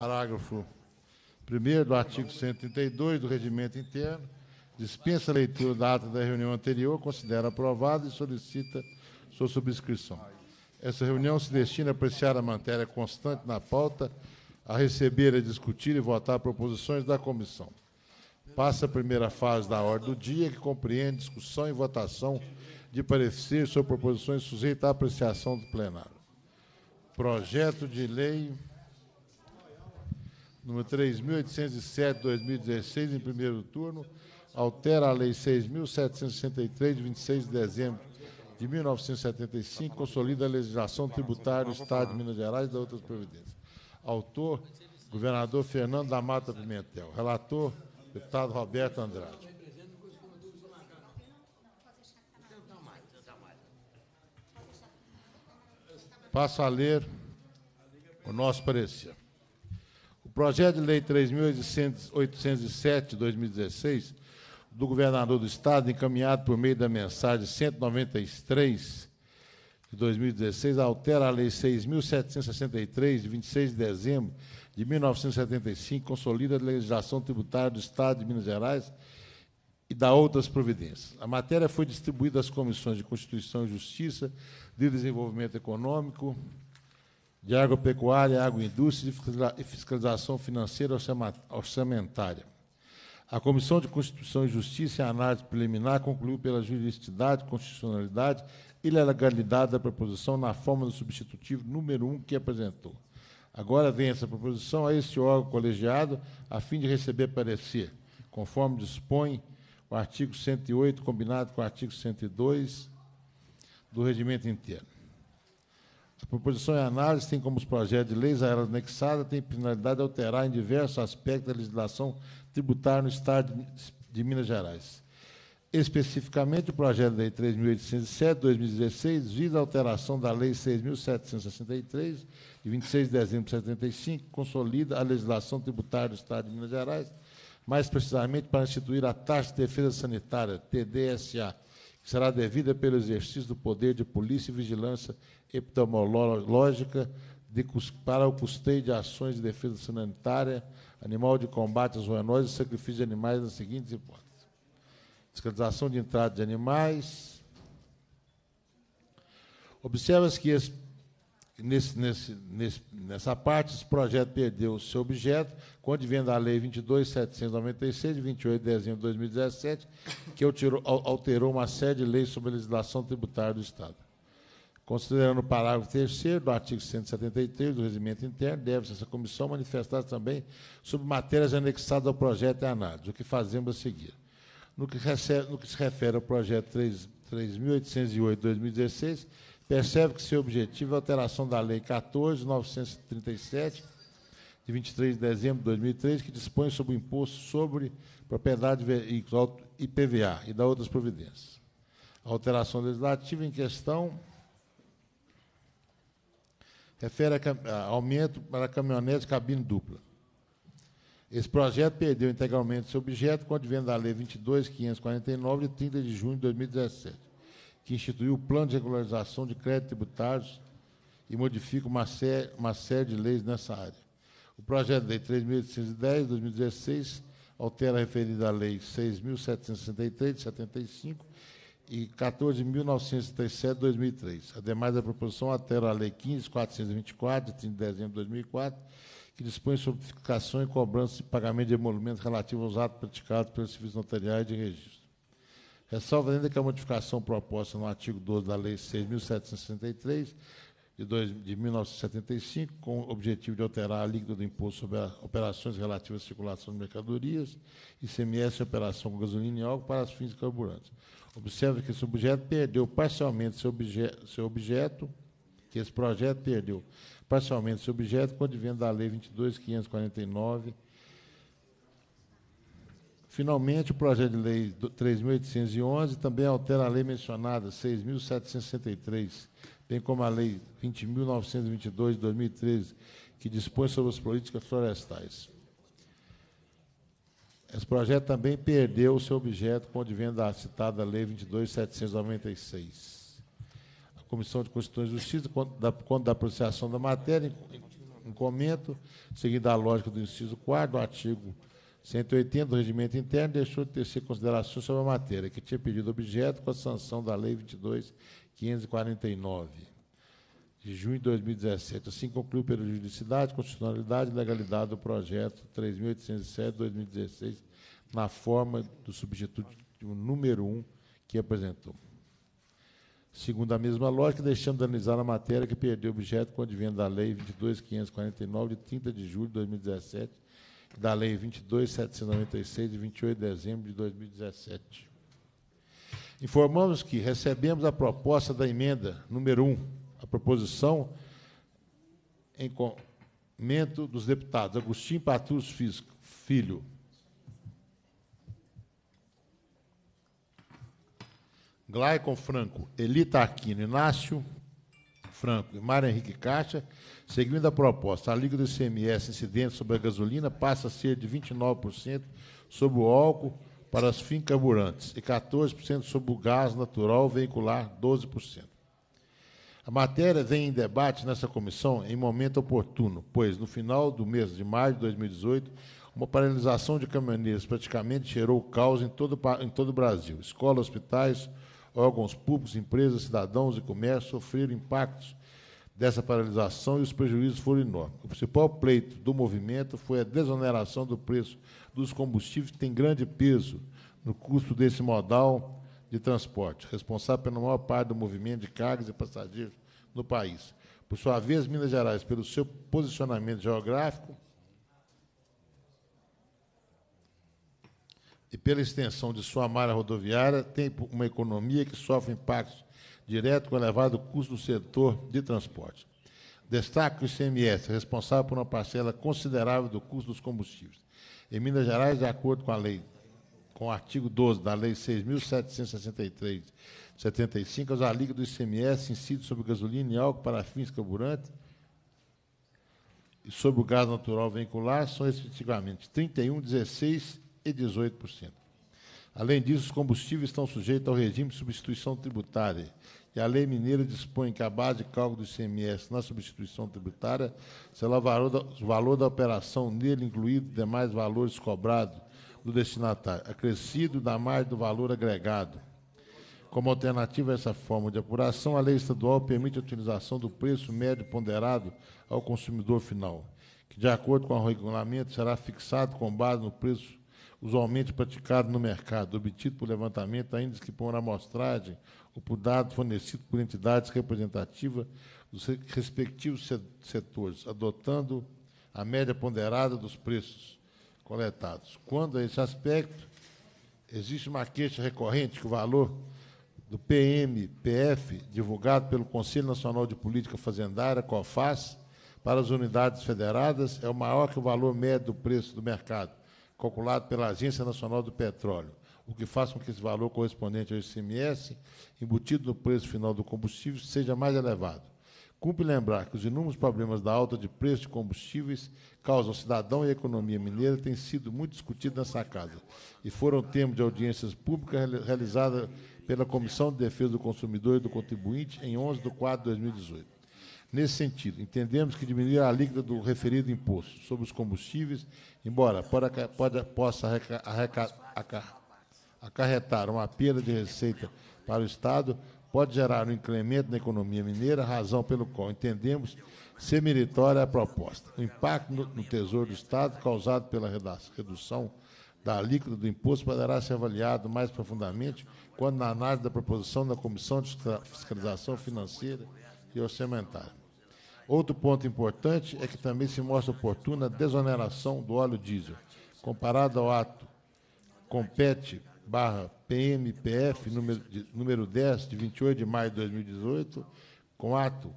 Parágrafo 1 do artigo 132 do Regimento Interno, dispensa a leitura da ata da reunião anterior, considera aprovada e solicita sua subscrição. Essa reunião se destina a apreciar a matéria constante na pauta, a receber, a discutir e votar proposições da comissão. Passa a primeira fase da ordem do dia, que compreende discussão e votação de parecer sobre proposições sujeitas à apreciação do plenário. Projeto de lei número 3.807, 2016, em primeiro turno, altera a Lei 6.763, de 26 de dezembro de 1975, consolida a legislação tributária do Estado de Minas Gerais e da outras providências. Autor, governador Fernando da Mata Pimentel. Relator, deputado Roberto Andrade. Passo a ler o nosso parecer. Projeto de Lei 3.807, 2016, do governador do Estado, encaminhado por meio da mensagem 193 de 2016, altera a Lei 6.763, de 26 de dezembro de 1975, consolida a legislação tributária do Estado de Minas Gerais e dá outras providências. A matéria foi distribuída às comissões de Constituição e Justiça, de Desenvolvimento Econômico, de agropecuária, agroindústria e fiscalização financeira orçamentária. A Comissão de Constituição e Justiça, em análise preliminar, concluiu pela juridicidade, constitucionalidade e legalidade da proposição na forma do substitutivo número 1 um que apresentou. Agora vem essa proposição a este órgão colegiado, a fim de receber parecer, conforme dispõe o artigo 108, combinado com o artigo 102 do regimento interno. A proposição em análise tem como os projetos de leis a ela anexada, tem finalidade alterar em diversos aspectos a legislação tributária no Estado de Minas Gerais. Especificamente, o projeto de lei 3.807, 2016, visa a alteração da lei 6.763, de 26 de dezembro de 75, consolida a legislação tributária do Estado de Minas Gerais, mais precisamente para instituir a taxa de defesa sanitária, TDSA, será devida pelo exercício do poder de polícia e vigilância epidemiológica de, para o custeio de ações de defesa sanitária, animal de combate às zoonoses e sacrifício de animais nas seguintes hipóteses. Fiscalização de entrada de animais. Observa-se que esse nesse, nesse, nesse, nessa parte, esse projeto perdeu o seu objeto, quando vendo a Lei 22.796, de 28 de dezembro de 2017, que alterou uma série de leis sobre a legislação tributária do Estado. Considerando o parágrafo 3 do artigo 173 do Regimento Interno, deve-se essa comissão manifestar também sobre matérias anexadas ao projeto e análise, o que fazemos a seguir. No que, recebe, no que se refere ao projeto 3.808 de 2016, percebe que seu objetivo é a alteração da Lei 14.937, de 23 de dezembro de 2003, que dispõe sobre o imposto sobre propriedade veículo IPVA e da outras providências. A alteração legislativa em questão refere a, aumento para caminhonetes cabine dupla. Esse projeto perdeu integralmente seu objeto com o advento da Lei 22.549, de 30 de junho de 2017 que instituiu o Plano de Regularização de Créditos Tributários e modifica uma série, uma série de leis nessa área. O projeto de lei 3.810, 2016, altera a referida lei 6.763, de 75 e 14.937, 2003. Ademais, a proposição altera a lei 15.424, de 30 de dezembro de 2004, que dispõe sobre notificação e cobrança de pagamento de emolumentos relativos aos atos praticados pelos serviços notariais de registro. Ressalva ainda que a modificação proposta no artigo 12 da Lei 6.763, de, 2, de 1975, com o objetivo de alterar a alíquota do imposto sobre operações relativas à circulação de mercadorias, ICMS e operação com gasolina e álcool para os fins de carburantes. Observe que esse objeto perdeu parcialmente seu, obje, seu objeto, que esse projeto perdeu parcialmente seu objeto, quando venda da Lei 22.549, Finalmente, o projeto de lei 3.811 também altera a lei mencionada, 6.763, bem como a lei 20.922 de 2013, que dispõe sobre as políticas florestais. Esse projeto também perdeu o seu objeto com o advento da citada Lei 22.796. A Comissão de Constituição e Justiça, quanto da, da apreciação da matéria, comentário, seguindo a lógica do inciso 4 do artigo 180 do Regimento Interno deixou de tecer consideração sobre a matéria, que tinha pedido objeto com a sanção da Lei 22.549, de junho de 2017. Assim concluiu pela juridicidade, constitucionalidade e legalidade do projeto 3.807-2016, na forma do substituto número 1 que apresentou. Segundo a mesma lógica, deixando de analisar a matéria que perdeu objeto com o advento da Lei 22.549, de 30 de julho de 2017, da Lei 22.796, de 28 de dezembro de 2017. Informamos que recebemos a proposta da emenda número 1, a proposição em comento dos deputados Agostinho Patrus Filho, Glaicon Franco, Elita Aquino Inácio, Franco e Mário Henrique Caixa, seguindo a proposta, a liga do ICMS incidente sobre a gasolina passa a ser de 29% sobre o álcool para as fins carburantes e 14% sobre o gás natural veicular, 12%. A matéria vem em debate nessa comissão em momento oportuno, pois no final do mês de maio de 2018, uma paralisação de caminhoneiros praticamente gerou caos em todo, em todo o Brasil. Escolas, hospitais, órgãos públicos, empresas, cidadãos e comércio sofreram impactos dessa paralisação e os prejuízos foram enormes. O principal pleito do movimento foi a desoneração do preço dos combustíveis, que tem grande peso no custo desse modal de transporte, responsável pela maior parte do movimento de cargas e passageiros no país. Por sua vez, Minas Gerais, pelo seu posicionamento geográfico, e pela extensão de sua malha rodoviária, tem uma economia que sofre impactos diretos com o elevado custo do setor de transporte. Destaca o ICMS, responsável por uma parcela considerável do custo dos combustíveis. Em Minas Gerais, de acordo com a lei, com o artigo 12 da Lei 6.763 75, as alíquotas do ICMS incidem sobre gasolina e álcool para fins carburantes e sobre o gás natural veicular são, respectivamente, 31, 16 e 18%. Além disso, os combustíveis estão sujeitos ao regime de substituição tributária. E a lei mineira dispõe que a base de cálculo do ICMS na substituição tributária será o valor da, operação nele incluído demais valores cobrados do destinatário, acrescido da margem do valor agregado. Como alternativa a essa forma de apuração, a lei estadual permite a utilização do preço médio ponderado ao consumidor final, que, de acordo com o regulamento, será fixado com base no preço usualmente praticado no mercado, obtido por levantamento, ainda que por amostragem ou por dado fornecido por entidades representativas dos respectivos setores, adotando a média ponderada dos preços coletados. Quando a esse aspecto, existe uma queixa recorrente que o valor do PMPF, divulgado pelo Conselho Nacional de Política Fazendária, COFAS, para as unidades federadas, é o maior que o valor médio do preço do mercado calculado pela Agência Nacional do Petróleo, o que faz com que esse valor correspondente ao ICMS, embutido no preço final do combustível, seja mais elevado. Cumpre lembrar que os inúmeros problemas da alta de preço de combustíveis causam ao cidadão e à economia mineira têm sido muito discutidos nessa casa e foram tema de audiências públicas realizadas pela Comissão de Defesa do Consumidor e do Contribuinte em 11 de 4 de 2018. Nesse sentido, entendemos que diminuir a alíquota do referido imposto sobre os combustíveis, embora pode, pode, possa arreca, arreca, acarretar uma perda de receita para o Estado, pode gerar um incremento na economia mineira, razão pelo qual entendemos ser meritória a proposta. O impacto no, no Tesouro do Estado causado pela redução da alíquota do imposto poderá ser avaliado mais profundamente quando na análise da proposição da Comissão de Fiscalização Financeira e Orçamentária. Outro ponto importante é que também se mostra oportuna a desoneração do óleo diesel. Comparado ao ato compete barra PMPF número, 10, de 28 de maio de 2018, com ato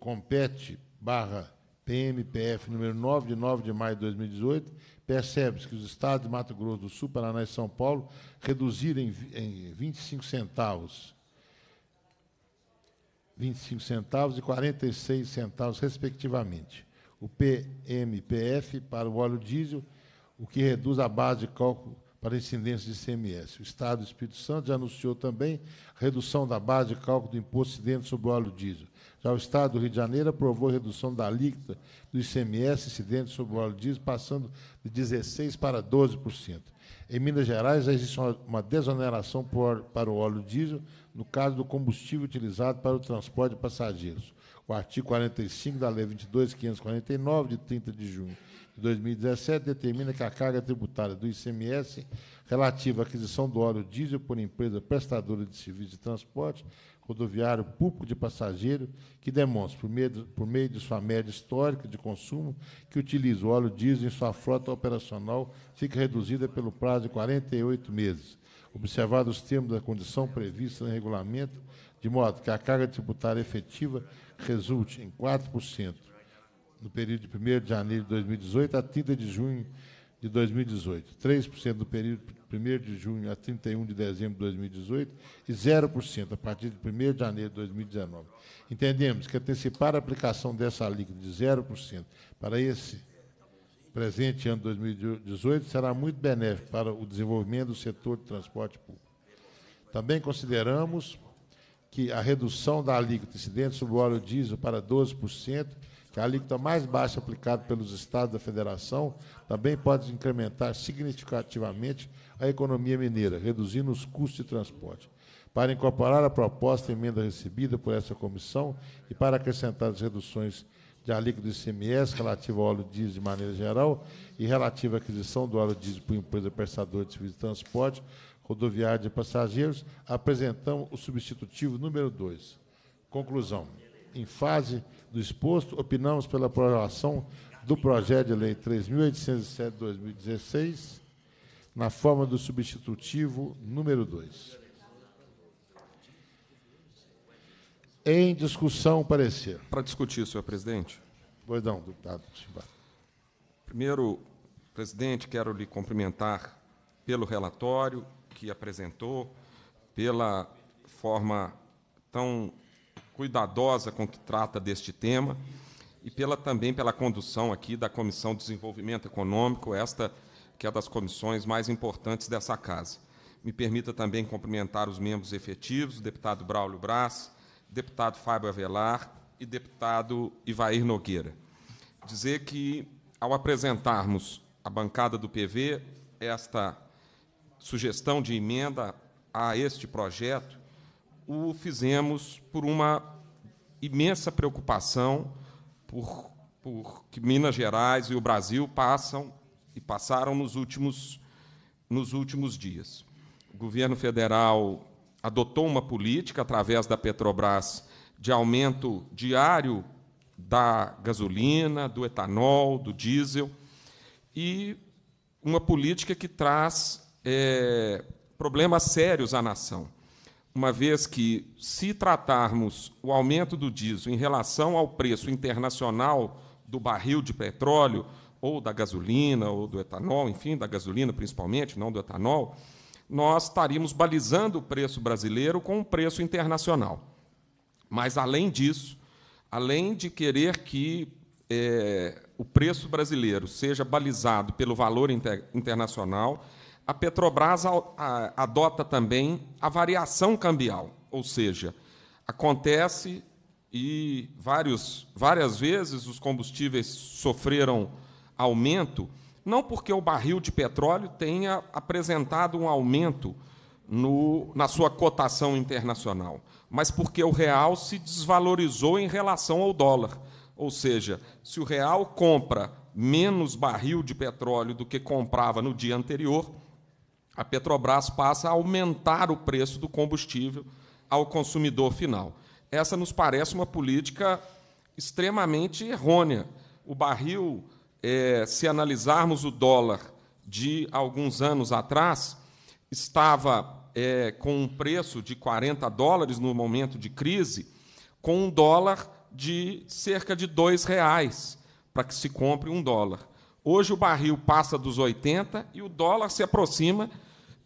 compete barra PMPF número 9, de 9 de maio de 2018, percebe-se que os estados de Mato Grosso do Sul, Paraná e São Paulo reduziram em 25 centavos 25 centavos e 46 centavos, respectivamente. O PMPF para o óleo diesel, o que reduz a base de cálculo para incidência de ICMS. O Estado do Espírito Santo já anunciou também redução da base de cálculo do imposto de incidente sobre o óleo diesel. Já o Estado do Rio de Janeiro aprovou redução da alíquota do ICMS incidente sobre o óleo diesel, passando de 16% para 12%. Em Minas Gerais, já existe uma desoneração para o óleo diesel no caso do combustível utilizado para o transporte de passageiros. O artigo 45 da Lei 22.549, de 30 de junho de 2017, determina que a carga tributária do ICMS relativa à aquisição do óleo diesel por empresa prestadora de serviço de transporte rodoviário público de passageiro que demonstra, por meio, por meio de sua média histórica de consumo, que utiliza o óleo diesel em sua frota operacional, fica reduzida pelo prazo de 48 meses observados os termos da condição prevista no regulamento, de modo que a carga tributária efetiva resulte em 4% no período de 1 de janeiro de 2018 a 30 de junho de 2018, 3% no período de 1 de junho a 31 de dezembro de 2018 e 0% a partir de 1 de janeiro de 2019. Entendemos que antecipar a aplicação dessa alíquota de 0% para esse presente ano 2018 será muito benéfico para o desenvolvimento do setor de transporte público. Também consideramos que a redução da alíquota incidente sobre o óleo diesel para 12%, que é a alíquota mais baixa aplicada pelos estados da federação, também pode incrementar significativamente a economia mineira, reduzindo os custos de transporte. Para incorporar a proposta emenda recebida por essa comissão e para acrescentar as reduções de alíquota do ICMS relativo ao óleo diesel de maneira geral e relativa à aquisição do óleo diesel por empresa prestadora de serviço de transporte rodoviário de passageiros, apresentamos o substitutivo número 2. Conclusão. Em fase do exposto, opinamos pela aprovação do projeto de lei 3.807-2016, na forma do substitutivo número 2. Em discussão, parecer. Para discutir, senhor presidente. Perdão, deputado Primeiro, presidente, quero lhe cumprimentar pelo relatório que apresentou, pela forma tão cuidadosa com que trata deste tema e pela também pela condução aqui da Comissão de Desenvolvimento Econômico, esta que é das comissões mais importantes dessa casa. Me permita também cumprimentar os membros efetivos, o deputado Braulio Braz, deputado Fábio Avelar e deputado Ivair Nogueira. Dizer que, ao apresentarmos a bancada do PV esta sugestão de emenda a este projeto, o fizemos por uma imensa preocupação por, por que Minas Gerais e o Brasil passam e passaram nos últimos, nos últimos dias. O governo federal adotou uma política através da Petrobras de aumento diário da gasolina, do etanol, do diesel, e uma política que traz é, problemas sérios à nação. Uma vez que, se tratarmos o aumento do diesel em relação ao preço internacional do barril de petróleo, ou da gasolina, ou do etanol, enfim, da gasolina principalmente, não do etanol, nós estaríamos balizando o preço brasileiro com o preço internacional. Mas, além disso, além de querer que é, o preço brasileiro seja balizado pelo valor inter internacional, a Petrobras adota também a variação cambial, ou seja, acontece e vários, várias vezes os combustíveis sofreram aumento não porque o barril de petróleo tenha apresentado um aumento no, na sua cotação internacional, mas porque o real se desvalorizou em relação ao dólar. Ou seja, se o real compra menos barril de petróleo do que comprava no dia anterior, a Petrobras passa a aumentar o preço do combustível ao consumidor final. Essa nos parece uma política extremamente errônea. O barril é, se analisarmos o dólar de alguns anos atrás, estava é, com um preço de 40 dólares no momento de crise, com um dólar de cerca de dois reais para que se compre um dólar. Hoje o barril passa dos 80 e o dólar se aproxima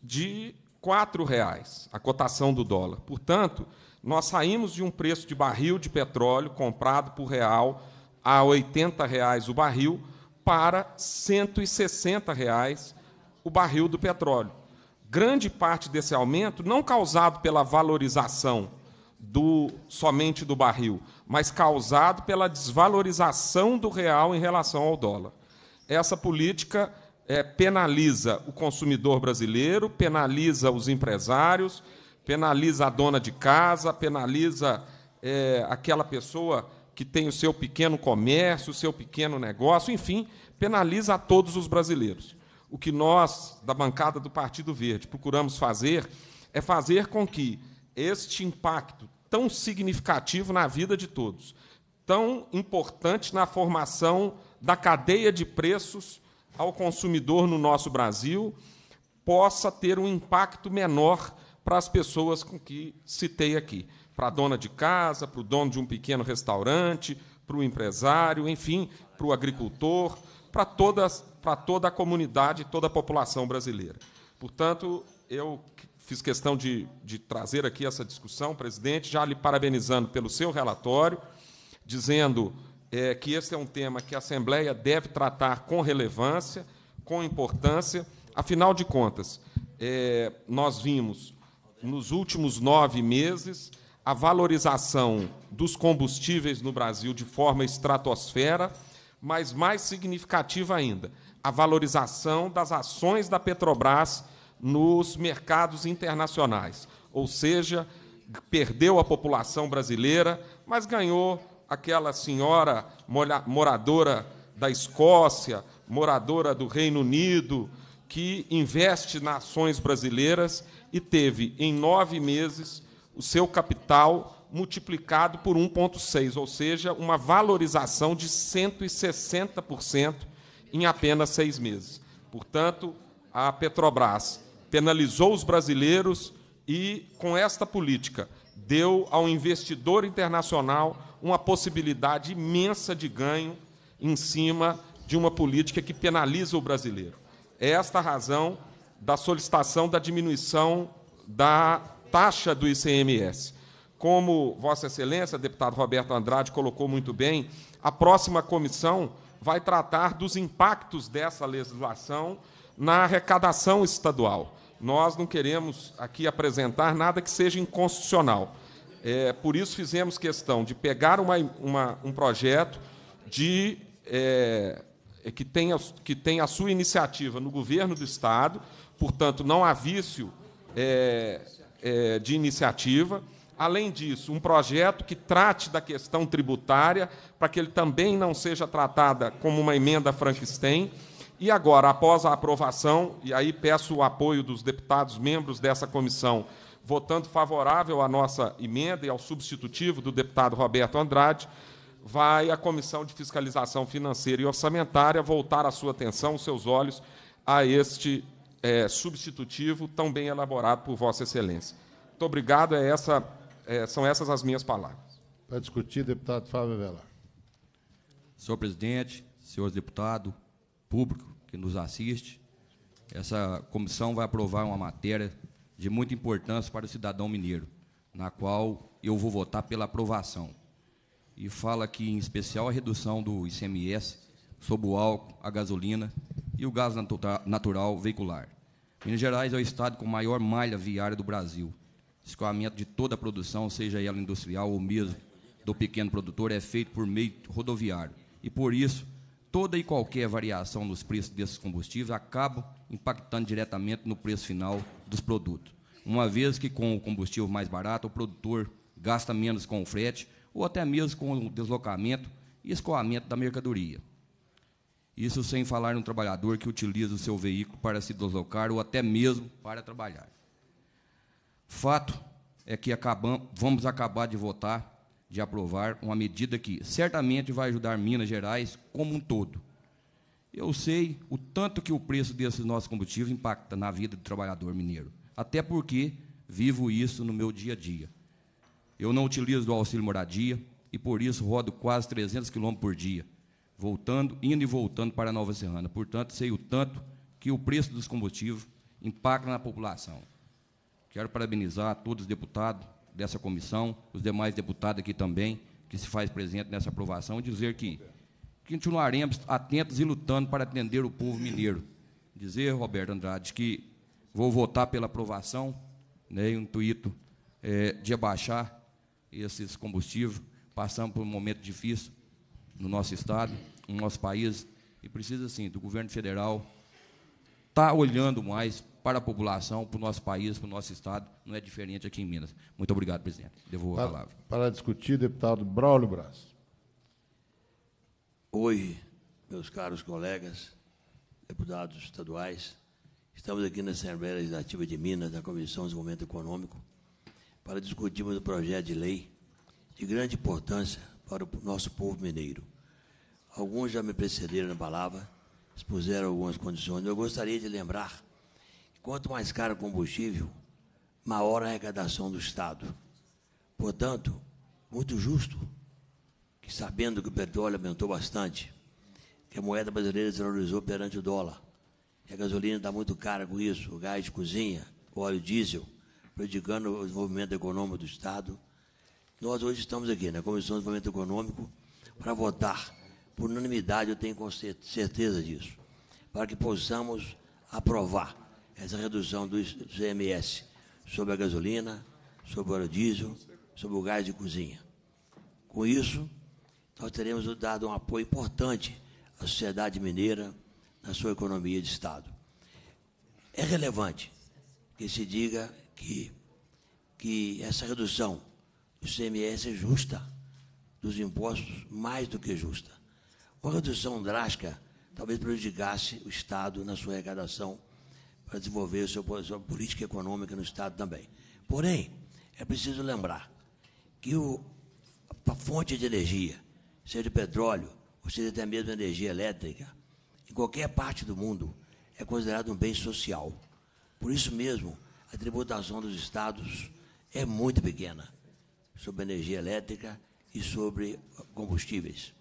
de R$ reais, a cotação do dólar. Portanto, nós saímos de um preço de barril de petróleo comprado por real a R$ 80 reais o barril para R$ 160 reais o barril do petróleo. Grande parte desse aumento não causado pela valorização do somente do barril, mas causado pela desvalorização do real em relação ao dólar. Essa política é, penaliza o consumidor brasileiro, penaliza os empresários, penaliza a dona de casa, penaliza é, aquela pessoa que tem o seu pequeno comércio, o seu pequeno negócio, enfim, penaliza a todos os brasileiros. O que nós, da bancada do Partido Verde, procuramos fazer é fazer com que este impacto tão significativo na vida de todos, tão importante na formação da cadeia de preços ao consumidor no nosso Brasil, possa ter um impacto menor para as pessoas com que citei aqui para a dona de casa, para o dono de um pequeno restaurante, para o empresário, enfim, para o agricultor, para, todas, para toda a comunidade, toda a população brasileira. Portanto, eu fiz questão de, de trazer aqui essa discussão, presidente, já lhe parabenizando pelo seu relatório, dizendo é, que esse é um tema que a Assembleia deve tratar com relevância, com importância. Afinal de contas, é, nós vimos nos últimos nove meses a valorização dos combustíveis no Brasil de forma estratosfera, mas mais significativa ainda, a valorização das ações da Petrobras nos mercados internacionais. Ou seja, perdeu a população brasileira, mas ganhou aquela senhora moradora da Escócia, moradora do Reino Unido, que investe nas ações brasileiras e teve, em nove meses, o seu capital multiplicado por 1,6, ou seja, uma valorização de 160% em apenas seis meses. Portanto, a Petrobras penalizou os brasileiros e, com esta política, deu ao investidor internacional uma possibilidade imensa de ganho em cima de uma política que penaliza o brasileiro. É esta a razão da solicitação da diminuição da taxa do ICMS. Como Vossa Excelência, deputado Roberto Andrade, colocou muito bem, a próxima comissão vai tratar dos impactos dessa legislação na arrecadação estadual. Nós não queremos aqui apresentar nada que seja inconstitucional. É, por isso fizemos questão de pegar uma, uma, um projeto de, é, é que, tenha, que tenha a sua iniciativa no governo do Estado, portanto, não há vício é, é, de iniciativa. Além disso, um projeto que trate da questão tributária, para que ele também não seja tratada como uma emenda Frankenstein. E agora, após a aprovação, e aí peço o apoio dos deputados membros dessa comissão, votando favorável à nossa emenda e ao substitutivo do deputado Roberto Andrade, vai a Comissão de Fiscalização Financeira e Orçamentária voltar a sua atenção, os seus olhos a este é, substitutivo tão bem elaborado por Vossa Excelência. Muito obrigado, é essa, é, são essas as minhas palavras. Para discutir, deputado Fábio Velar. Senhor presidente, senhores deputados, público que nos assiste, essa comissão vai aprovar uma matéria de muita importância para o cidadão mineiro, na qual eu vou votar pela aprovação. E fala aqui, em especial, a redução do ICMS sobre o álcool, a gasolina e o gás natural veicular. Minas Gerais é o estado com maior malha viária do Brasil. O escoamento de toda a produção, seja ela industrial ou mesmo do pequeno produtor, é feito por meio rodoviário. E por isso, toda e qualquer variação nos preços desses combustíveis acaba impactando diretamente no preço final dos produtos. Uma vez que com o combustível mais barato, o produtor gasta menos com o frete ou até mesmo com o deslocamento e escoamento da mercadoria. Isso sem falar no trabalhador que utiliza o seu veículo para se deslocar ou até mesmo para trabalhar. Fato é que acabam, vamos acabar de votar, de aprovar uma medida que certamente vai ajudar Minas Gerais como um todo. Eu sei o tanto que o preço desses nossos combustíveis impacta na vida do trabalhador mineiro, até porque vivo isso no meu dia a dia. Eu não utilizo o auxílio moradia e por isso rodo quase 300 quilômetros por dia voltando, indo e voltando para Nova Serrana. Portanto, sei o tanto que o preço dos combustíveis impacta na população. Quero parabenizar todos os deputados dessa comissão, os demais deputados aqui também, que se faz presente nessa aprovação, e dizer que continuaremos atentos e lutando para atender o povo mineiro. Dizer, Roberto Andrade, que vou votar pela aprovação, né, o intuito é, de abaixar esses combustíveis. passando por um momento difícil, no nosso estado, no nosso país, e precisa, sim, do governo federal estar tá olhando mais para a população, para o nosso país, para o nosso estado, não é diferente aqui em Minas. Muito obrigado, presidente. Devolvo a palavra. Para discutir, deputado Braulio Braz. Oi, meus caros colegas, deputados estaduais. Estamos aqui na Assembleia Legislativa de Minas, na Comissão de Desenvolvimento Econômico, para discutirmos um projeto de lei de grande importância para o nosso povo mineiro. Alguns já me precederam na palavra, expuseram algumas condições. Eu gostaria de lembrar que quanto mais caro o combustível, maior a arrecadação do Estado. Portanto, muito justo que, sabendo que o petróleo aumentou bastante, que a moeda brasileira desvalorizou perante o dólar, que a gasolina está muito cara com isso, o gás de cozinha, o óleo diesel, prejudicando o desenvolvimento econômico do Estado, nós hoje estamos aqui na né? Comissão de Desenvolvimento Econômico para votar, por unanimidade, eu tenho certeza disso, para que possamos aprovar essa redução do CMS sobre a gasolina, sobre o diesel sobre o gás de cozinha. Com isso, nós teremos dado um apoio importante à sociedade mineira na sua economia de Estado. É relevante que se diga que, que essa redução o CMS é justa, dos impostos mais do que justa. Uma redução drástica talvez prejudicasse o Estado na sua arrecadação para desenvolver a sua, a sua política econômica no Estado também. Porém, é preciso lembrar que o, a fonte de energia, seja petróleo, ou seja até mesmo energia elétrica, em qualquer parte do mundo, é considerado um bem social. Por isso mesmo, a tributação dos estados é muito pequena sobre energia elétrica e sobre combustíveis.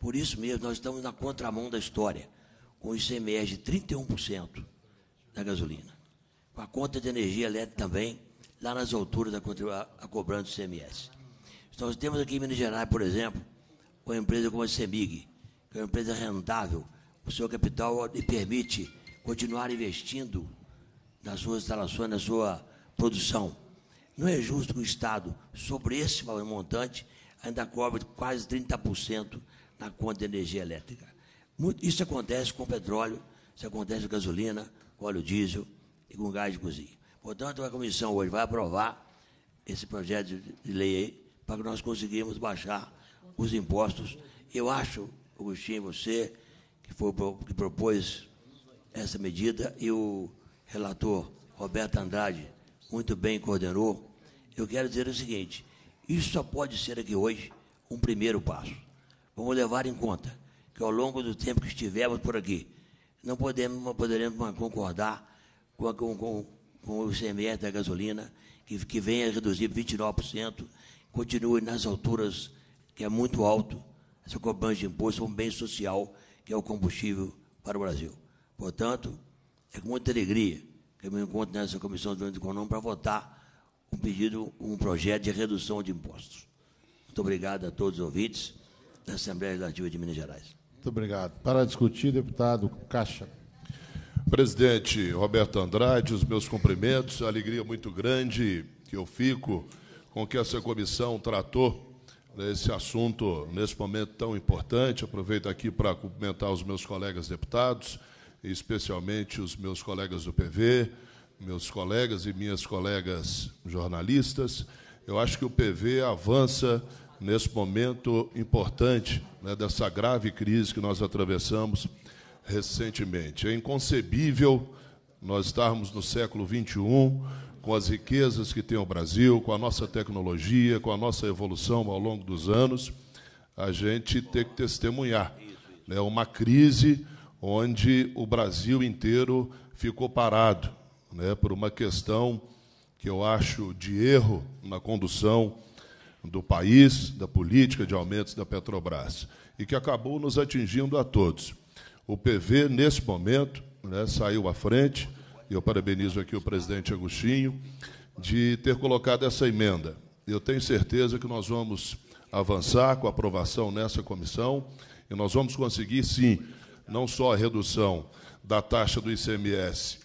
Por isso mesmo, nós estamos na contramão da história, com o ICMS de 31% da gasolina, com a conta de energia elétrica também, lá nas alturas da a, cobrança do ICMS. Então, nós temos aqui em Minas Gerais, por exemplo, uma empresa como a CEMIG, que é uma empresa rentável, o seu capital lhe permite continuar investindo nas suas instalações, na sua produção. Não é justo que o Estado, sobre esse valor montante, ainda cobre quase 30% na conta de energia elétrica. Isso acontece com petróleo, isso acontece com gasolina, com óleo diesel e com gás de cozinha. Portanto, a comissão hoje vai aprovar esse projeto de lei aí, para que nós conseguimos baixar os impostos. Eu acho, Agostinho, você, que foi que propôs essa medida, e o relator Roberto Andrade, muito bem coordenou, eu quero dizer o seguinte: isso só pode ser aqui hoje um primeiro passo. Vamos levar em conta que ao longo do tempo que estivermos por aqui, não podemos, poderemos concordar com, com, com, com o ICMS da gasolina, que, que venha reduzir 29%, continue nas alturas, que é muito alto, essa cobrança de imposto é um bem social, que é o combustível para o Brasil. Portanto, é com muita alegria eu me encontro nessa comissão do Econômico para votar um pedido, um projeto de redução de impostos. Muito obrigado a todos os ouvintes da Assembleia Legislativa de Minas Gerais. Muito obrigado. Para discutir, deputado Caixa. Presidente Roberto Andrade, os meus cumprimentos, a alegria muito grande que eu fico com que essa comissão tratou esse assunto nesse momento tão importante. Aproveito aqui para cumprimentar os meus colegas deputados, especialmente os meus colegas do PV, meus colegas e minhas colegas jornalistas. Eu acho que o PV avança nesse momento importante né, dessa grave crise que nós atravessamos recentemente. É inconcebível nós estarmos no século XXI com as riquezas que tem o Brasil, com a nossa tecnologia, com a nossa evolução ao longo dos anos, a gente ter que testemunhar né, uma crise onde o Brasil inteiro ficou parado, né, por uma questão que eu acho de erro na condução do país, da política de aumentos da Petrobras, e que acabou nos atingindo a todos. O PV, nesse momento, né, saiu à frente, e eu parabenizo aqui o presidente Agostinho, de ter colocado essa emenda. Eu tenho certeza que nós vamos avançar com a aprovação nessa comissão e nós vamos conseguir, sim, não só a redução da taxa do ICMS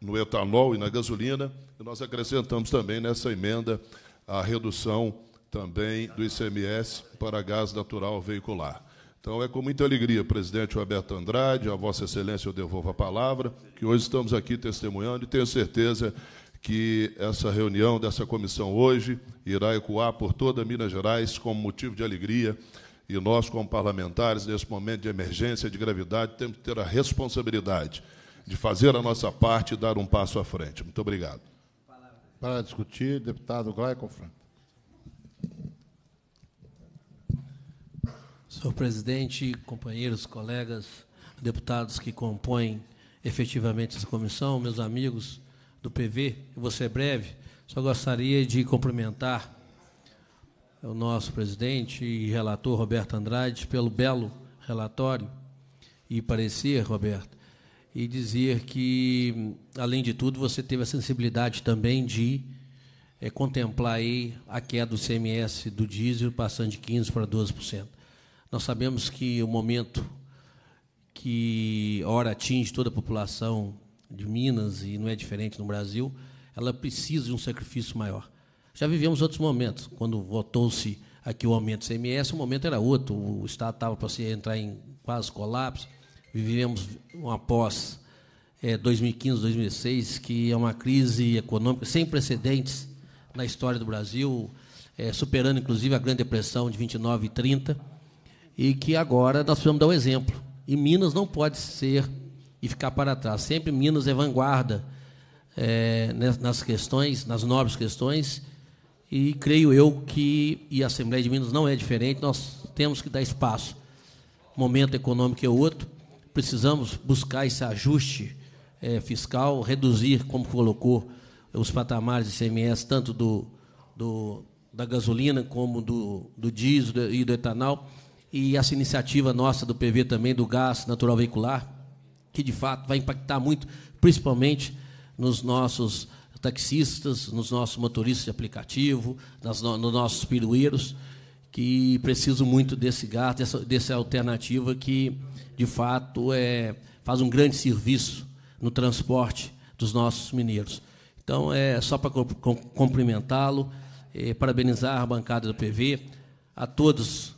no etanol e na gasolina, nós acrescentamos também nessa emenda a redução também do ICMS para gás natural veicular. Então, é com muita alegria, presidente Roberto Andrade, a Vossa Excelência, eu devolvo a palavra, que hoje estamos aqui testemunhando e tenho certeza que essa reunião dessa comissão hoje irá ecoar por toda Minas Gerais como motivo de alegria e nós, como parlamentares, nesse momento de emergência, de gravidade, temos que ter a responsabilidade de fazer a nossa parte e dar um passo à frente. Muito obrigado. Para discutir, deputado Glaico Franco. Senhor presidente, companheiros, colegas, deputados que compõem efetivamente essa comissão, meus amigos do PV, eu vou ser breve, só gostaria de cumprimentar é o nosso presidente e relator Roberto Andrade pelo belo relatório e parecer, Roberto, e dizer que, além de tudo, você teve a sensibilidade também de é, contemplar aí a queda do CMS do diesel, passando de 15% para 12%. Nós sabemos que o momento que ora atinge toda a população de Minas, e não é diferente no Brasil, ela precisa de um sacrifício maior. Já vivemos outros momentos, quando votou-se aqui o aumento do CMS, o momento era outro, o Estado estava para se entrar em quase colapso. Vivemos uma pós é, 2015, 2006, que é uma crise econômica sem precedentes na história do Brasil, é, superando inclusive a Grande Depressão de 29 e 30, e que agora nós precisamos dar o um exemplo. E Minas não pode ser e ficar para trás. Sempre Minas é vanguarda é, nas questões, nas nobres questões, e creio eu que, e a Assembleia de Minas não é diferente, nós temos que dar espaço. O momento econômico é outro, precisamos buscar esse ajuste é, fiscal, reduzir, como colocou, os patamares de CmS tanto do, do, da gasolina como do, do diesel e do etanol, e essa iniciativa nossa do PV também, do gás natural veicular, que de fato vai impactar muito, principalmente nos nossos taxistas, nos nossos motoristas de aplicativo, nas, nos nossos pirueiros, que precisam muito desse gato, dessa, dessa alternativa que, de fato, é, faz um grande serviço no transporte dos nossos mineiros. Então, é só para cumprimentá-lo, é, parabenizar a bancada do PV, a todos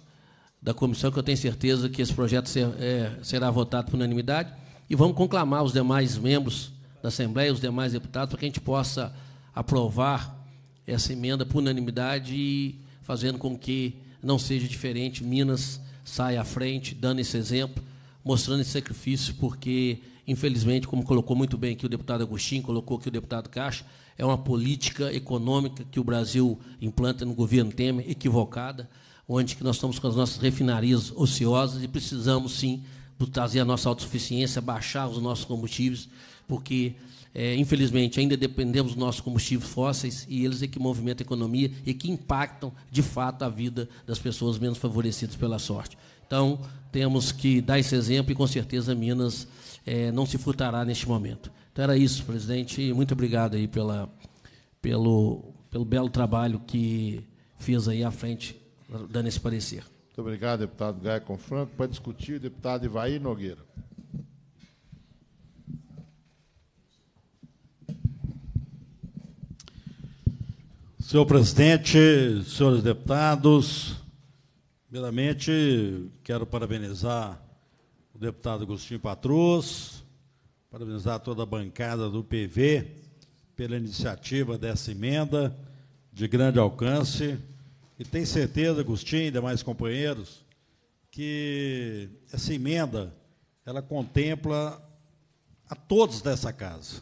da comissão, que eu tenho certeza que esse projeto ser, é, será votado por unanimidade, e vamos conclamar os demais membros da Assembleia e os demais deputados para que a gente possa aprovar essa emenda por unanimidade e fazendo com que não seja diferente. Minas sai à frente, dando esse exemplo, mostrando esse sacrifício, porque, infelizmente, como colocou muito bem aqui o deputado Agostinho, colocou aqui o deputado Caixa, é uma política econômica que o Brasil implanta no governo Temer, equivocada, onde que nós estamos com as nossas refinarias ociosas e precisamos, sim, trazer a nossa autossuficiência, baixar os nossos combustíveis, porque, é, infelizmente, ainda dependemos dos nossos combustíveis fósseis e eles é que movimentam a economia e que impactam, de fato, a vida das pessoas menos favorecidas pela sorte. Então, temos que dar esse exemplo e, com certeza, Minas é, não se furtará neste momento. Então, era isso, presidente, e muito obrigado aí pela, pelo, pelo belo trabalho que fez aí à frente, dando esse parecer. Muito obrigado, deputado Gaia Confranco. Para discutir, o deputado Ivaí Nogueira. Senhor presidente, senhores deputados, primeiramente quero parabenizar o deputado Agostinho Patrus, parabenizar toda a bancada do PV pela iniciativa dessa emenda de grande alcance. E tenho certeza, Agostinho e demais companheiros, que essa emenda ela contempla a todos dessa casa.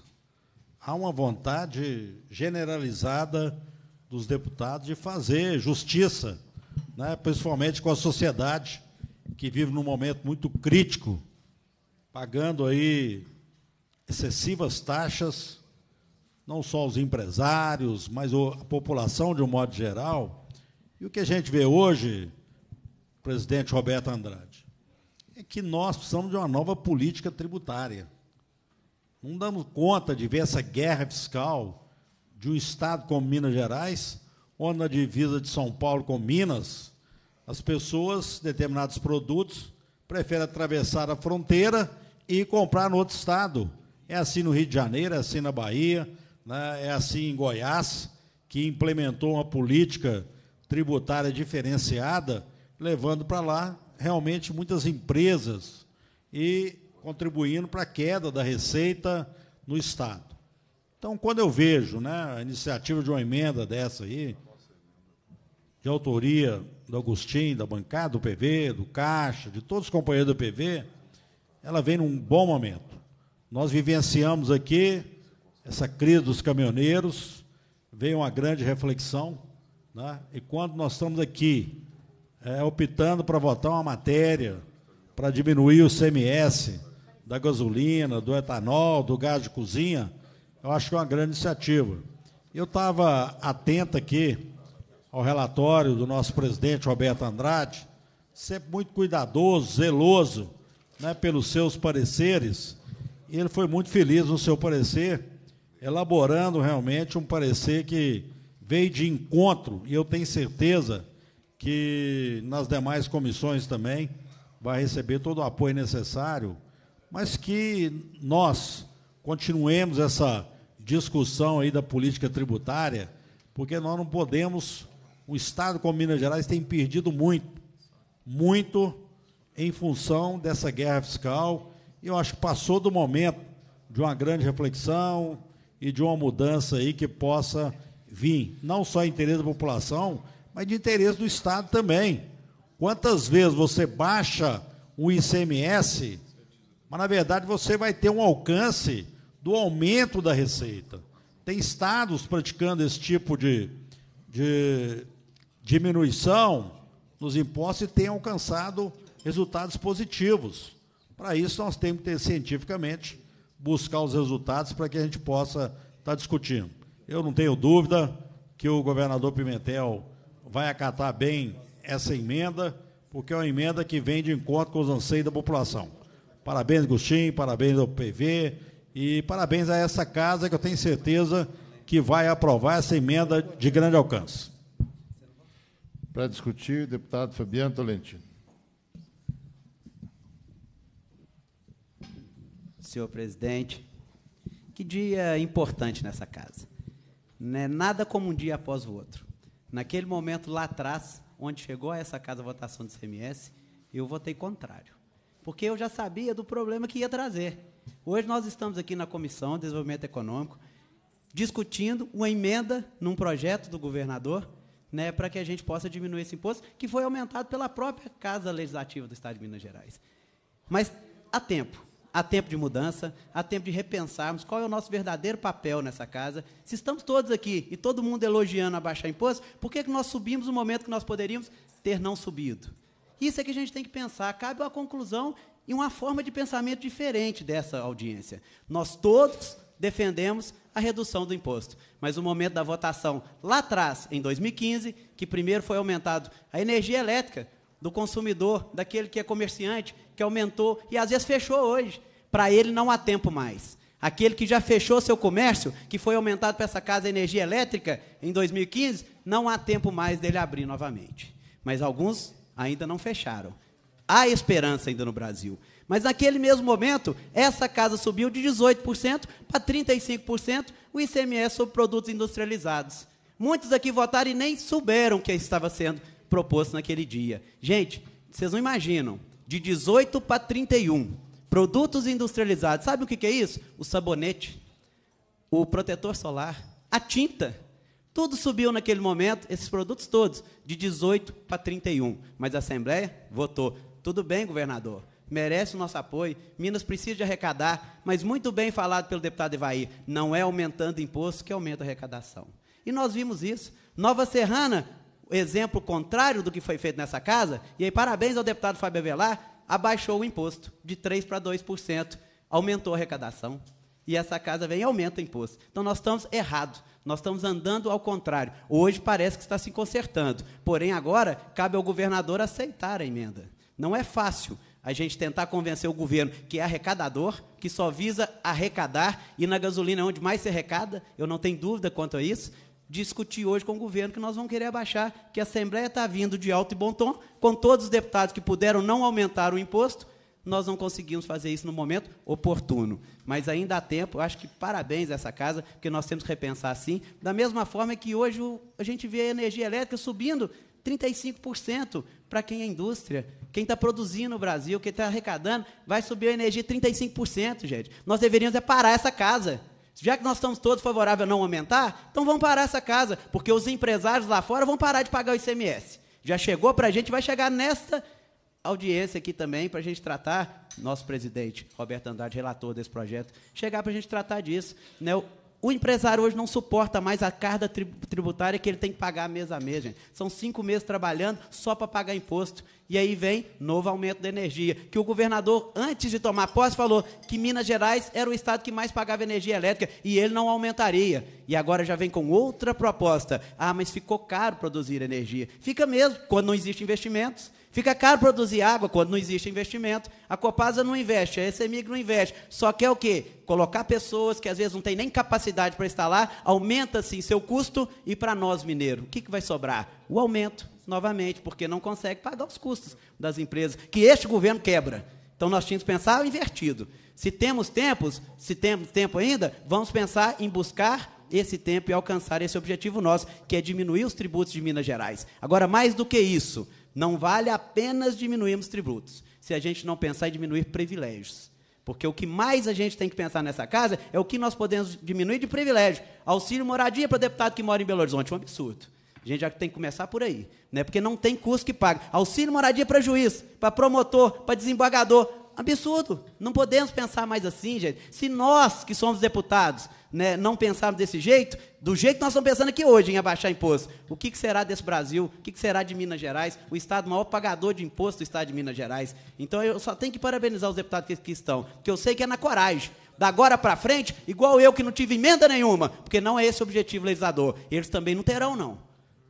Há uma vontade generalizada dos deputados de fazer justiça, né, principalmente com a sociedade que vive num momento muito crítico, pagando aí excessivas taxas, não só os empresários, mas a população de um modo geral. E o que a gente vê hoje, presidente Roberto Andrade, é que nós precisamos de uma nova política tributária. Não damos conta de ver essa guerra fiscal de um estado como Minas Gerais, ou na divisa de São Paulo com Minas, as pessoas, determinados produtos, preferem atravessar a fronteira e comprar no outro estado. É assim no Rio de Janeiro, é assim na Bahia, né? é assim em Goiás, que implementou uma política tributária diferenciada, levando para lá realmente muitas empresas e contribuindo para a queda da receita no Estado. Então, quando eu vejo né, a iniciativa de uma emenda dessa aí, de autoria do Agostinho, da bancada, do PV, do Caixa, de todos os companheiros do PV, ela vem num bom momento. Nós vivenciamos aqui essa crise dos caminhoneiros, veio uma grande reflexão, né? e quando nós estamos aqui é, optando para votar uma matéria para diminuir o CMS da gasolina, do etanol, do gás de cozinha, eu acho que é uma grande iniciativa. Eu estava atento aqui ao relatório do nosso presidente Roberto Andrade, sempre muito cuidadoso, zeloso, né, pelos seus pareceres. E ele foi muito feliz no seu parecer, elaborando realmente um parecer que veio de encontro, e eu tenho certeza que nas demais comissões também vai receber todo o apoio necessário, mas que nós continuemos essa discussão aí da política tributária, porque nós não podemos. O Estado, como Minas Gerais, tem perdido muito, muito em função dessa guerra fiscal. E eu acho que passou do momento de uma grande reflexão e de uma mudança aí que possa vir, não só em interesse da população, mas de interesse do Estado também. Quantas vezes você baixa o ICMS, mas na verdade você vai ter um alcance do aumento da receita. Tem estados praticando esse tipo de, de diminuição nos impostos e tem alcançado resultados positivos. Para isso, nós temos que ter cientificamente buscar os resultados para que a gente possa estar tá discutindo. Eu não tenho dúvida que o governador Pimentel vai acatar bem essa emenda, porque é uma emenda que vem de encontro com os anseios da população. Parabéns, Agostinho, parabéns ao PV, e parabéns a essa casa que eu tenho certeza que vai aprovar essa emenda de grande alcance. Para discutir, deputado Fabiano Tolentino. Senhor presidente, que dia importante nessa casa. Não é nada como um dia após o outro. Naquele momento lá atrás, onde chegou a essa casa a votação do CMS, eu votei contrário. Porque eu já sabia do problema que ia trazer. Hoje nós estamos aqui na Comissão de Desenvolvimento Econômico discutindo uma emenda num projeto do governador né, para que a gente possa diminuir esse imposto, que foi aumentado pela própria Casa Legislativa do Estado de Minas Gerais. Mas há tempo. Há tempo de mudança, há tempo de repensarmos qual é o nosso verdadeiro papel nessa casa. Se estamos todos aqui e todo mundo elogiando abaixar imposto, por que, que nós subimos no momento que nós poderíamos ter não subido? Isso é que a gente tem que pensar. Cabe a conclusão e uma forma de pensamento diferente dessa audiência. Nós todos defendemos a redução do imposto, mas o momento da votação lá atrás, em 2015, que primeiro foi aumentado a energia elétrica do consumidor, daquele que é comerciante, que aumentou e às vezes fechou hoje. Para ele não há tempo mais. Aquele que já fechou seu comércio, que foi aumentado para essa casa energia elétrica em 2015, não há tempo mais dele abrir novamente. Mas alguns ainda não fecharam. Há esperança ainda no Brasil. Mas naquele mesmo momento, essa casa subiu de 18% para 35% o ICMS sobre produtos industrializados. Muitos aqui votaram e nem souberam o que estava sendo proposto naquele dia. Gente, vocês não imaginam, de 18 para 31, produtos industrializados. Sabe o que é isso? O sabonete, o protetor solar, a tinta. Tudo subiu naquele momento, esses produtos todos, de 18 para 31. Mas a Assembleia votou tudo bem, governador, merece o nosso apoio, Minas precisa de arrecadar, mas muito bem falado pelo deputado Evaí, não é aumentando imposto que aumenta a arrecadação. E nós vimos isso. Nova Serrana, exemplo contrário do que foi feito nessa casa, e aí parabéns ao deputado Fábio Avelar, abaixou o imposto de 3% para 2%, aumentou a arrecadação. E essa casa vem e aumenta o imposto. Então nós estamos errados. Nós estamos andando ao contrário. Hoje parece que está se consertando. Porém, agora cabe ao governador aceitar a emenda. Não é fácil a gente tentar convencer o governo que é arrecadador, que só visa arrecadar, e na gasolina é onde mais se arrecada, eu não tenho dúvida quanto a isso, discutir hoje com o governo que nós vamos querer abaixar, que a Assembleia está vindo de alto e bom tom, com todos os deputados que puderam não aumentar o imposto, nós não conseguimos fazer isso no momento oportuno. Mas ainda há tempo, eu acho que parabéns a essa casa, porque nós temos que repensar assim. Da mesma forma que hoje a gente vê a energia elétrica subindo 35% para quem é indústria, quem está produzindo no Brasil, quem está arrecadando, vai subir a energia 35%, gente. Nós deveríamos é parar essa casa. Já que nós estamos todos favoráveis a não aumentar, então vamos parar essa casa, porque os empresários lá fora vão parar de pagar o ICMS. Já chegou para a gente, vai chegar nesta audiência aqui também para a gente tratar, nosso presidente Roberto Andrade, relator desse projeto, chegar para a gente tratar disso. Né? O empresário hoje não suporta mais a carga tributária que ele tem que pagar mês a mês. Gente. São cinco meses trabalhando só para pagar imposto. E aí vem novo aumento da energia. Que o governador, antes de tomar posse, falou que Minas Gerais era o estado que mais pagava energia elétrica e ele não aumentaria. E agora já vem com outra proposta. Ah, mas ficou caro produzir energia. Fica mesmo, quando não existe investimentos. Fica caro produzir água quando não existe investimento. A Copasa não investe, a Semig não investe. Só quer o quê? Colocar pessoas que às vezes não têm nem capacidade para instalar, aumenta assim seu custo e para nós mineiro, o que, que vai sobrar? O aumento novamente, porque não consegue pagar os custos das empresas que este governo quebra. Então nós tínhamos que pensar invertido. Se temos tempos, se temos tempo ainda, vamos pensar em buscar esse tempo e alcançar esse objetivo nosso, que é diminuir os tributos de Minas Gerais. Agora, mais do que isso, não vale apenas diminuirmos tributos, se a gente não pensar em diminuir privilégios. Porque o que mais a gente tem que pensar nessa casa é o que nós podemos diminuir de privilégio. Auxílio moradia para deputado que mora em Belo Horizonte, um absurdo. A gente já tem que começar por aí, né? porque não tem custo que paga. Auxílio moradia para juiz, para promotor, para desembargador absurdo. Não podemos pensar mais assim, gente. Se nós que somos deputados né, não pensarmos desse jeito, do jeito que nós estamos pensando aqui hoje em abaixar imposto, o que, que será desse Brasil? O que, que, será de Minas Gerais? O Estado maior pagador de imposto do Estado de Minas Gerais. Então eu só tenho que parabenizar os deputados que, que estão, que eu sei que é na coragem. Da agora para frente, igual eu que não tive emenda nenhuma, porque não é esse o objetivo legislador. Eles também não terão, não.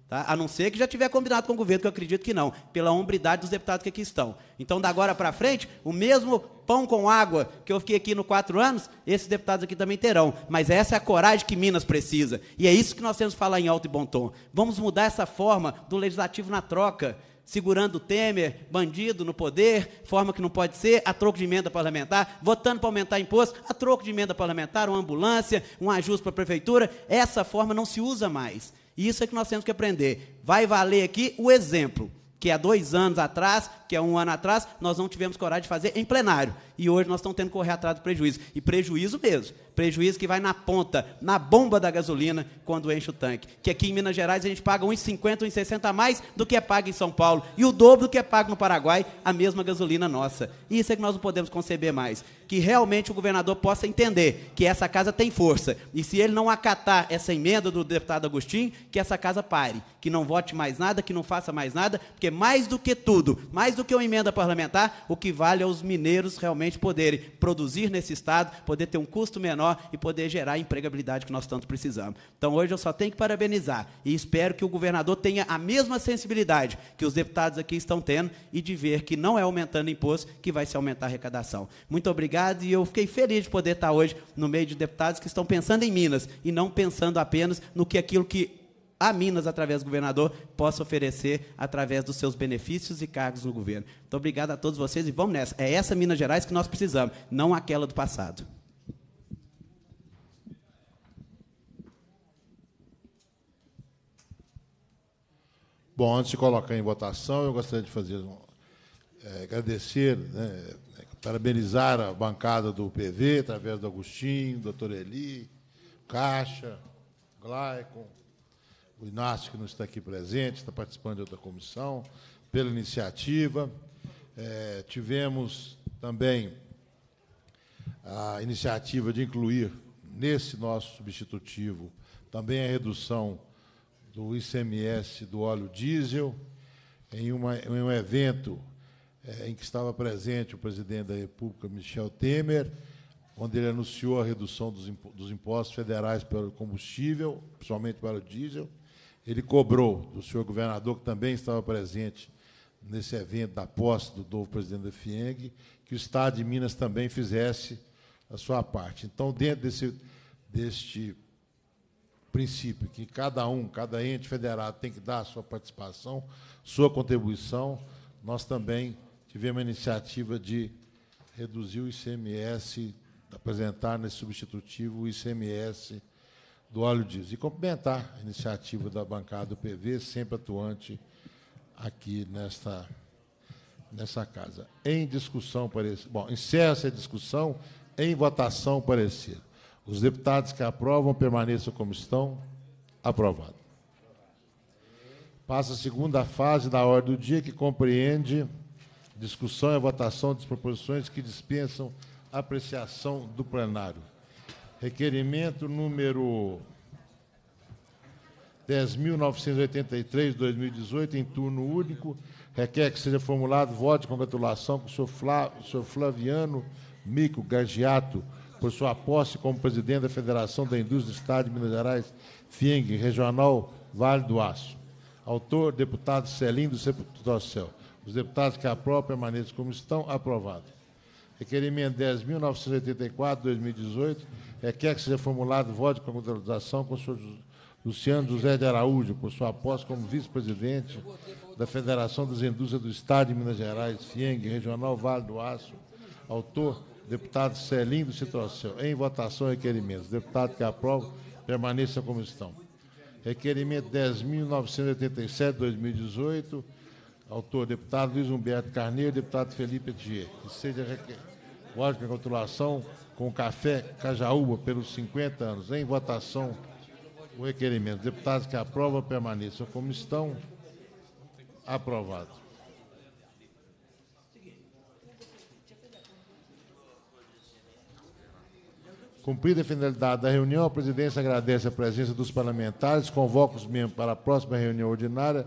Tá? A não ser que já tiver combinado com o governo, que eu acredito que não, pela hombridade dos deputados que aqui estão. Então, da agora para frente, o mesmo pão com água que eu fiquei aqui no quatro anos, esses deputados aqui também terão. Mas essa é a coragem que Minas precisa. E é isso que nós temos que falar em alto e bom tom. Vamos mudar essa forma do legislativo na troca segurando o Temer, bandido no poder, forma que não pode ser, a troco de emenda parlamentar, votando para aumentar imposto, a troco de emenda parlamentar, uma ambulância, um ajuste para a prefeitura, essa forma não se usa mais isso é que nós temos que aprender. Vai valer aqui o exemplo, que há dois anos atrás, que há um ano atrás, nós não tivemos coragem de fazer em plenário. E hoje nós estamos tendo que correr atrás do prejuízo. E prejuízo mesmo. Prejuízo que vai na ponta, na bomba da gasolina, quando enche o tanque. Que aqui em Minas Gerais a gente paga 1,50, 1,60 a mais do que é pago em São Paulo. E o dobro do que é pago no Paraguai, a mesma gasolina nossa. Isso é que nós não podemos conceber mais que realmente o governador possa entender que essa casa tem força. E se ele não acatar essa emenda do deputado Agostinho, que essa casa pare, que não vote mais nada, que não faça mais nada, porque mais do que tudo, mais do que uma emenda parlamentar, o que vale é os mineiros realmente poderem produzir nesse estado, poder ter um custo menor e poder gerar a empregabilidade que nós tanto precisamos. Então hoje eu só tenho que parabenizar e espero que o governador tenha a mesma sensibilidade que os deputados aqui estão tendo e de ver que não é aumentando imposto que vai se aumentar a arrecadação. Muito obrigado obrigado. E eu fiquei feliz de poder estar hoje no meio de deputados que estão pensando em Minas e não pensando apenas no que aquilo que a Minas, através do governador, possa oferecer através dos seus benefícios e cargos no governo. Muito obrigado a todos vocês e vamos nessa. É essa Minas Gerais que nós precisamos, não aquela do passado. Bom, antes de colocar em votação, eu gostaria de fazer um, é, agradecer né, parabenizar a bancada do PV, através do Agostinho, doutor Eli, Caixa, Glaicon, o Inácio, que não está aqui presente, está participando de outra comissão, pela iniciativa. É, tivemos também a iniciativa de incluir nesse nosso substitutivo também a redução do ICMS do óleo diesel em, uma, em um evento eh, em que estava presente o presidente da República, Michel Temer, onde ele anunciou a redução dos impostos federais para o combustível, principalmente para o diesel. Ele cobrou do senhor governador, que também estava presente nesse evento da posse do novo presidente da FIENG, que o Estado de Minas também fizesse a sua parte. Então, dentro desse, deste princípio que cada um, cada ente federado tem que dar a sua participação, sua contribuição, nós também tivemos a iniciativa de reduzir o ICMS, apresentar nesse substitutivo o ICMS do óleo diesel. E cumprimentar a iniciativa da bancada do PV, sempre atuante aqui nesta, nessa casa. Em discussão parecer. Bom, encerra-se a discussão em votação parecida. Os deputados que aprovam permaneçam como estão. Aprovado. Passa a segunda fase da ordem do dia, que compreende discussão e votação das proposições que dispensam apreciação do plenário. Requerimento número 10.983, 2018, em turno único, requer que seja formulado voto de congratulação com o senhor, o senhor Flaviano Mico Gargiato, por sua posse como presidente da Federação da Indústria do Estado de Minas Gerais, FIENG, Regional Vale do Aço. Autor, deputado Celim do do Céu. Os deputados que aprovam permaneçam como estão. Aprovado. Requerimento 10.984, 2018. Requer que seja formulado voto a congratulação com o senhor Luciano José de Araújo, por sua posse como vice-presidente da Federação das Indústrias do Estado de Minas Gerais, FIENG, Regional Vale do Aço. Autor, deputado Celim do Citrocel. Em votação, requerimentos. Deputado que aprova, permaneça como estão. Requerimento 10.987, 2018 Autor, deputado Luiz Humberto Carneiro, deputado Felipe Etier. Que seja lógica rotulação com café Cajaúba pelos 50 anos. Em votação, o requerimento. Deputados que aprovam, permaneçam como estão. Aprovado. Cumprida a finalidade da reunião, a presidência agradece a presença dos parlamentares, convoca os membros para a próxima reunião ordinária